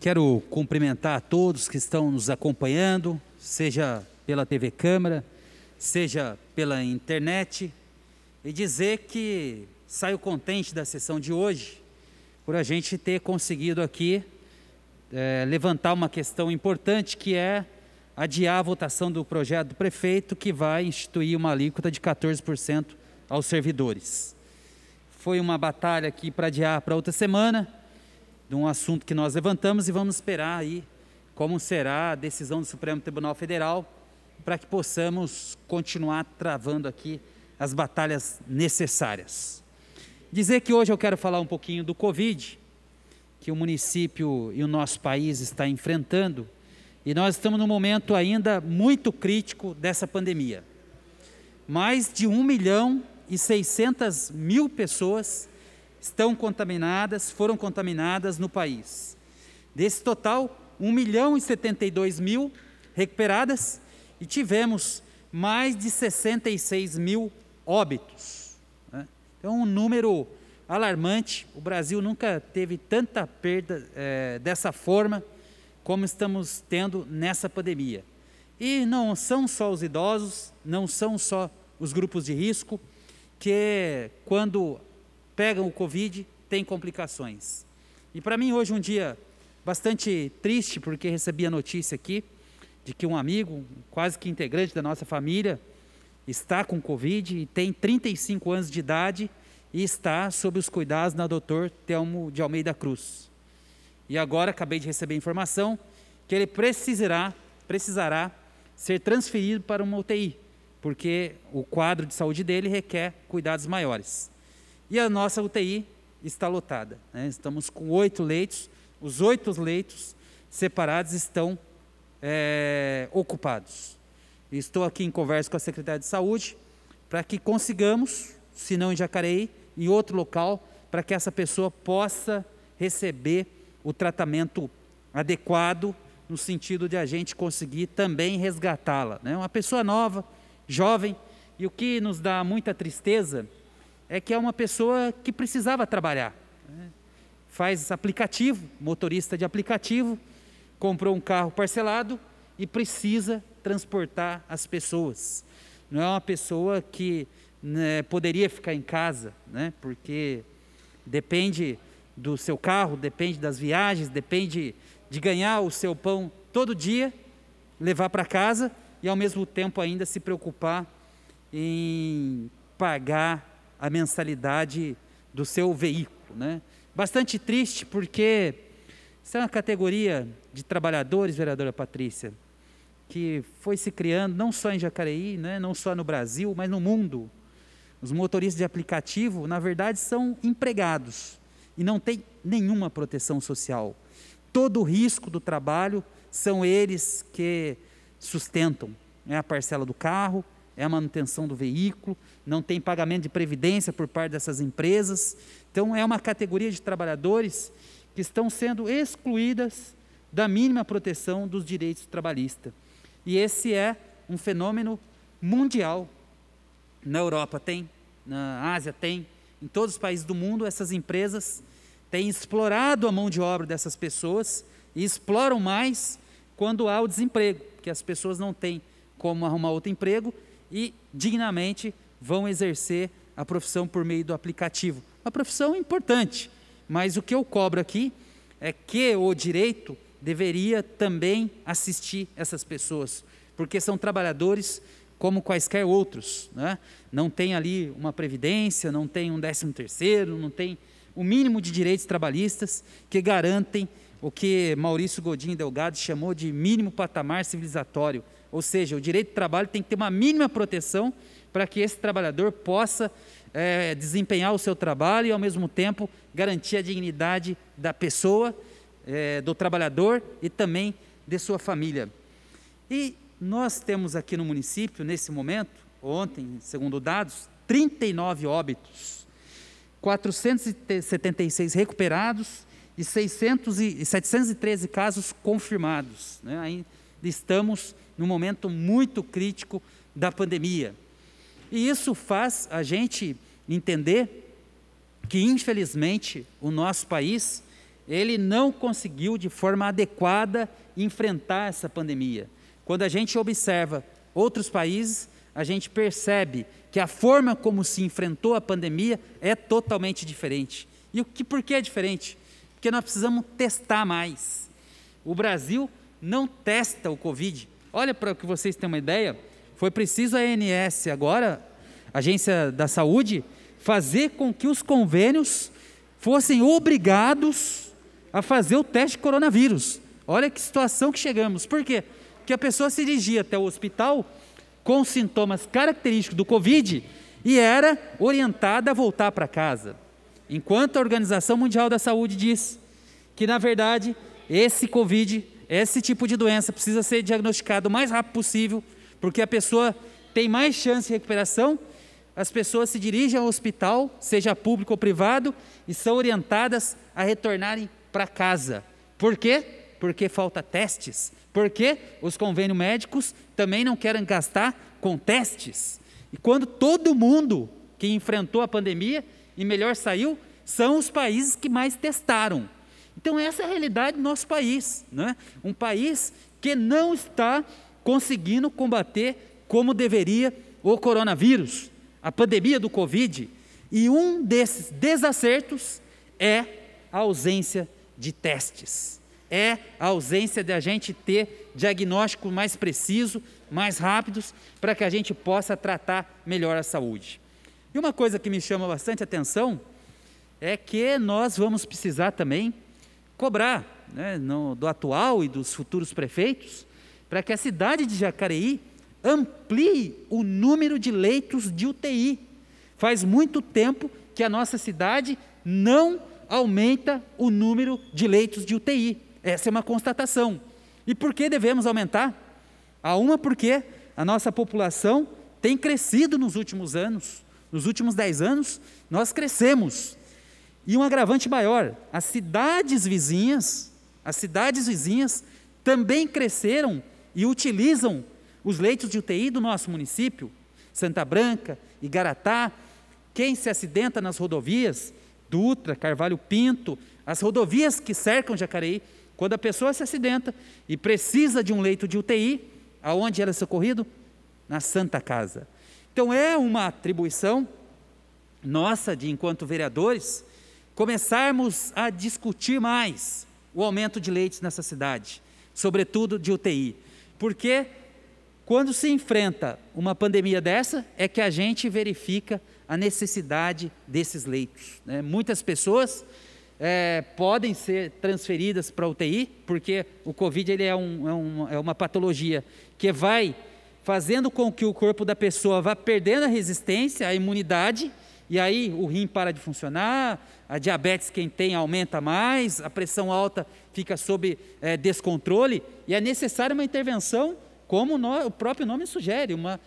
Quero cumprimentar a todos que estão nos acompanhando, seja pela TV Câmara, seja pela internet, e dizer que saio contente da sessão de hoje por a gente ter conseguido aqui é, levantar uma questão importante que é adiar a votação do projeto do prefeito que vai instituir uma alíquota de 14% aos servidores. Foi uma batalha aqui para adiar para outra semana de um assunto que nós levantamos e vamos esperar aí como será a decisão do Supremo Tribunal Federal para que possamos continuar travando aqui as batalhas necessárias. Dizer que hoje eu quero falar um pouquinho do Covid, que o município e o nosso país está enfrentando, e nós estamos num momento ainda muito crítico dessa pandemia. Mais de 1 milhão e 600 mil pessoas estão contaminadas, foram contaminadas no país. Desse total, 1 milhão e 72 mil recuperadas e tivemos mais de 66 mil óbitos. É Então, um número alarmante. O Brasil nunca teve tanta perda é, dessa forma como estamos tendo nessa pandemia. E não são só os idosos, não são só os grupos de risco, que é quando pegam o Covid têm complicações. E para mim hoje um dia bastante triste, porque recebi a notícia aqui de que um amigo, quase que integrante da nossa família, está com Covid e tem 35 anos de idade e está sob os cuidados da doutor Telmo de Almeida Cruz. E agora acabei de receber a informação que ele precisará, precisará ser transferido para uma UTI, porque o quadro de saúde dele requer cuidados maiores. E a nossa UTI está lotada. Né? Estamos com oito leitos, os oito leitos separados estão é, ocupados. Estou aqui em conversa com a secretária de Saúde para que consigamos, se não em Jacareí, em outro local, para que essa pessoa possa receber o tratamento adequado, no sentido de a gente conseguir também resgatá-la. Né? Uma pessoa nova, jovem, e o que nos dá muita tristeza é que é uma pessoa que precisava trabalhar. Né? Faz aplicativo, motorista de aplicativo, comprou um carro parcelado e precisa transportar as pessoas. Não é uma pessoa que né, poderia ficar em casa, né, porque depende do seu carro, depende das viagens, depende de ganhar o seu pão todo dia, levar para casa e ao mesmo tempo ainda se preocupar em pagar a mensalidade do seu veículo. Né? Bastante triste porque isso é uma categoria de trabalhadores, vereadora Patrícia, que foi se criando não só em Jacareí, né, não só no Brasil, mas no mundo. Os motoristas de aplicativo, na verdade, são empregados e não têm nenhuma proteção social. Todo o risco do trabalho são eles que sustentam né, a parcela do carro, é a manutenção do veículo, não tem pagamento de previdência por parte dessas empresas. Então, é uma categoria de trabalhadores que estão sendo excluídas da mínima proteção dos direitos trabalhistas. E esse é um fenômeno mundial. Na Europa tem, na Ásia tem, em todos os países do mundo, essas empresas têm explorado a mão de obra dessas pessoas e exploram mais quando há o desemprego, porque as pessoas não têm como arrumar outro emprego e dignamente vão exercer a profissão por meio do aplicativo. Uma profissão importante, mas o que eu cobro aqui é que o direito deveria também assistir essas pessoas, porque são trabalhadores como quaisquer outros, né? não tem ali uma previdência, não tem um décimo terceiro, não tem o mínimo de direitos trabalhistas que garantem o que Maurício Godinho Delgado chamou de mínimo patamar civilizatório, ou seja, o direito do trabalho tem que ter uma mínima proteção para que esse trabalhador possa é, desempenhar o seu trabalho e, ao mesmo tempo, garantir a dignidade da pessoa, é, do trabalhador e também de sua família. E nós temos aqui no município, nesse momento, ontem, segundo dados, 39 óbitos, 476 recuperados e, 600 e 713 casos confirmados. Né? Ainda estamos num momento muito crítico da pandemia. E isso faz a gente entender que, infelizmente, o nosso país ele não conseguiu de forma adequada enfrentar essa pandemia. Quando a gente observa outros países, a gente percebe que a forma como se enfrentou a pandemia é totalmente diferente. E o que, por que é diferente? porque nós precisamos testar mais. O Brasil não testa o Covid. Olha, para que vocês tenham uma ideia, foi preciso a ANS agora, Agência da Saúde, fazer com que os convênios fossem obrigados a fazer o teste de coronavírus. Olha que situação que chegamos. Por quê? Porque a pessoa se dirigia até o hospital com sintomas característicos do Covid e era orientada a voltar para casa. Enquanto a Organização Mundial da Saúde diz que, na verdade, esse Covid, esse tipo de doença, precisa ser diagnosticado o mais rápido possível, porque a pessoa tem mais chance de recuperação, as pessoas se dirigem ao hospital, seja público ou privado, e são orientadas a retornarem para casa. Por quê? Porque falta testes. Porque os convênios médicos também não querem gastar com testes. E quando todo mundo que enfrentou a pandemia e melhor saiu são os países que mais testaram. Então, essa é a realidade do nosso país. Né? Um país que não está conseguindo combater como deveria o coronavírus, a pandemia do Covid. E um desses desacertos é a ausência de testes, é a ausência de a gente ter diagnóstico mais preciso, mais rápidos, para que a gente possa tratar melhor a saúde. E uma coisa que me chama bastante atenção é que nós vamos precisar também cobrar né, no, do atual e dos futuros prefeitos para que a cidade de Jacareí amplie o número de leitos de UTI. Faz muito tempo que a nossa cidade não aumenta o número de leitos de UTI. Essa é uma constatação. E por que devemos aumentar? A uma, porque a nossa população tem crescido nos últimos anos. Nos últimos 10 anos, nós crescemos. E um agravante maior: as cidades vizinhas, as cidades vizinhas também cresceram e utilizam os leitos de UTI do nosso município, Santa Branca, Igaratá. Quem se acidenta nas rodovias, Dutra, Carvalho Pinto, as rodovias que cercam Jacareí, quando a pessoa se acidenta e precisa de um leito de UTI, aonde ela é socorrido? Na Santa Casa. Então é uma atribuição nossa de enquanto vereadores começarmos a discutir mais o aumento de leitos nessa cidade, sobretudo de UTI. Porque quando se enfrenta uma pandemia dessa, é que a gente verifica a necessidade desses leitos. Né? Muitas pessoas é, podem ser transferidas para UTI, porque o Covid ele é, um, é, um, é uma patologia que vai fazendo com que o corpo da pessoa vá perdendo a resistência, a imunidade, e aí o rim para de funcionar, a diabetes quem tem aumenta mais, a pressão alta fica sob é, descontrole, e é necessária uma intervenção, como no, o próprio nome sugere, uma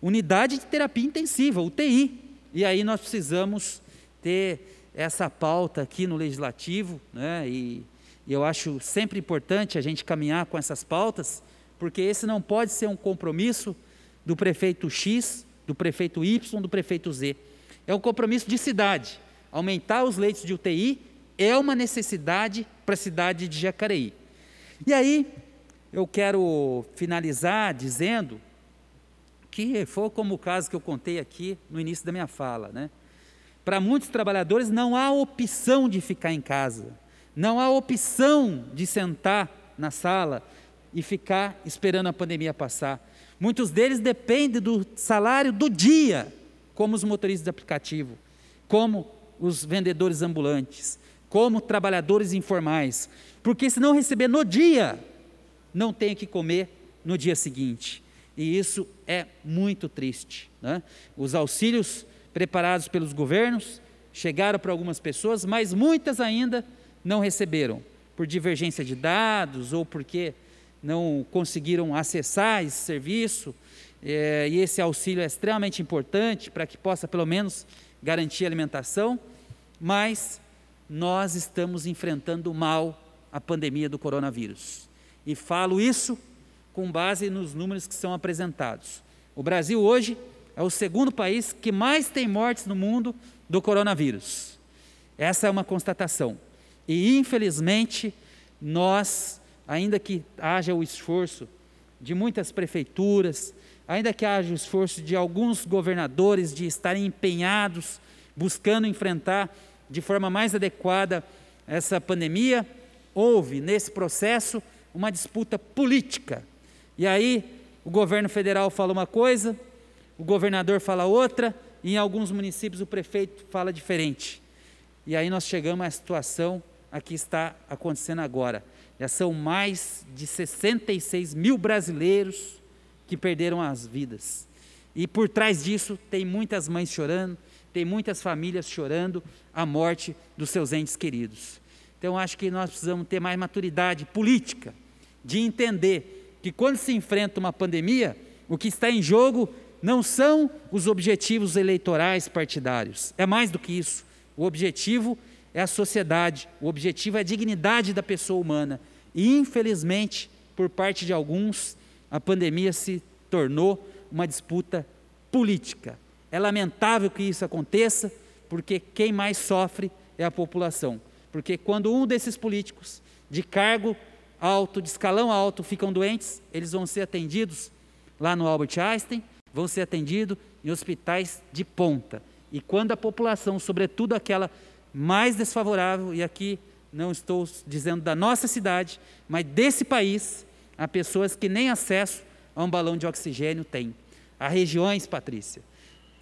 unidade de terapia intensiva, UTI. E aí nós precisamos ter essa pauta aqui no legislativo, né? e, e eu acho sempre importante a gente caminhar com essas pautas, porque esse não pode ser um compromisso do prefeito X, do prefeito Y, do prefeito Z. É um compromisso de cidade. Aumentar os leitos de UTI é uma necessidade para a cidade de Jacareí. E aí, eu quero finalizar dizendo que foi como o caso que eu contei aqui no início da minha fala, né? Para muitos trabalhadores não há opção de ficar em casa, não há opção de sentar na sala, e ficar esperando a pandemia passar. Muitos deles dependem do salário do dia, como os motoristas de aplicativo, como os vendedores ambulantes, como trabalhadores informais, porque se não receber no dia, não tem o que comer no dia seguinte. E isso é muito triste. Né? Os auxílios preparados pelos governos chegaram para algumas pessoas, mas muitas ainda não receberam, por divergência de dados ou porque não conseguiram acessar esse serviço, é, e esse auxílio é extremamente importante para que possa, pelo menos, garantir alimentação, mas nós estamos enfrentando mal a pandemia do coronavírus. E falo isso com base nos números que são apresentados. O Brasil hoje é o segundo país que mais tem mortes no mundo do coronavírus. Essa é uma constatação. E infelizmente nós ainda que haja o esforço de muitas prefeituras, ainda que haja o esforço de alguns governadores de estarem empenhados buscando enfrentar de forma mais adequada essa pandemia, houve nesse processo uma disputa política. E aí o governo federal fala uma coisa, o governador fala outra, e em alguns municípios o prefeito fala diferente. E aí nós chegamos à situação Aqui está acontecendo agora. Já são mais de 66 mil brasileiros que perderam as vidas. E por trás disso tem muitas mães chorando, tem muitas famílias chorando a morte dos seus entes queridos. Então acho que nós precisamos ter mais maturidade política de entender que quando se enfrenta uma pandemia, o que está em jogo não são os objetivos eleitorais partidários. É mais do que isso. O objetivo é a sociedade, o objetivo é a dignidade da pessoa humana. E, infelizmente, por parte de alguns, a pandemia se tornou uma disputa política. É lamentável que isso aconteça, porque quem mais sofre é a população. Porque quando um desses políticos de cargo alto, de escalão alto, ficam doentes, eles vão ser atendidos lá no Albert Einstein, vão ser atendidos em hospitais de ponta. E quando a população, sobretudo aquela mais desfavorável, e aqui não estou dizendo da nossa cidade, mas desse país, há pessoas que nem acesso a um balão de oxigênio têm. Há regiões, Patrícia,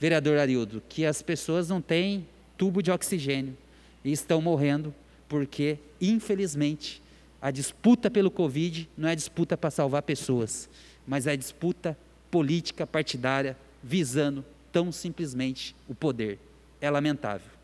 vereador Ariildo, que as pessoas não têm tubo de oxigênio e estão morrendo porque, infelizmente, a disputa pelo Covid não é disputa para salvar pessoas, mas é disputa política partidária visando tão simplesmente o poder. É lamentável.